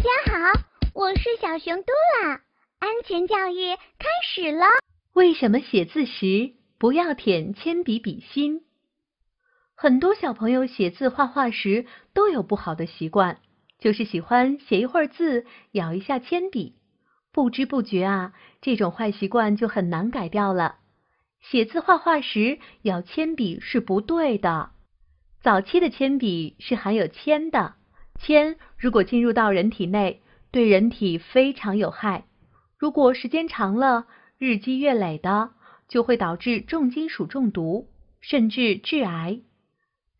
大家好，我是小熊嘟啦。安全教育开始了。为什么写字时不要舔铅笔笔芯？很多小朋友写字画画时都有不好的习惯，就是喜欢写一会儿字咬一下铅笔，不知不觉啊，这种坏习惯就很难改掉了。写字画画时咬铅笔是不对的。早期的铅笔是含有铅的。铅如果进入到人体内，对人体非常有害。如果时间长了，日积月累的，就会导致重金属中毒，甚至致癌。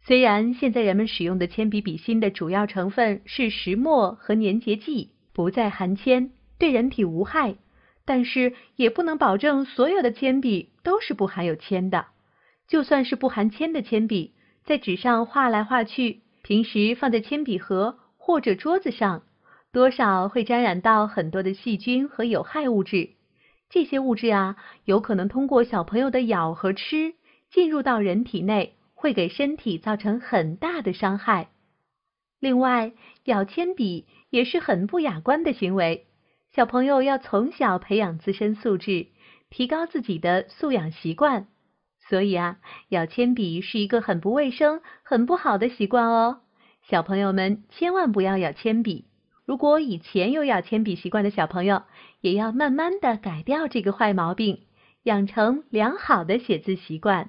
虽然现在人们使用的铅笔笔芯的主要成分是石墨和粘结剂，不再含铅，对人体无害，但是也不能保证所有的铅笔都是不含有铅的。就算是不含铅的铅笔，在纸上画来画去。平时放在铅笔盒或者桌子上，多少会沾染到很多的细菌和有害物质。这些物质啊，有可能通过小朋友的咬和吃进入到人体内，会给身体造成很大的伤害。另外，咬铅笔也是很不雅观的行为。小朋友要从小培养自身素质，提高自己的素养习惯。所以啊，咬铅笔是一个很不卫生、很不好的习惯哦。小朋友们千万不要咬铅笔。如果以前有咬铅笔习惯的小朋友，也要慢慢的改掉这个坏毛病，养成良好的写字习惯。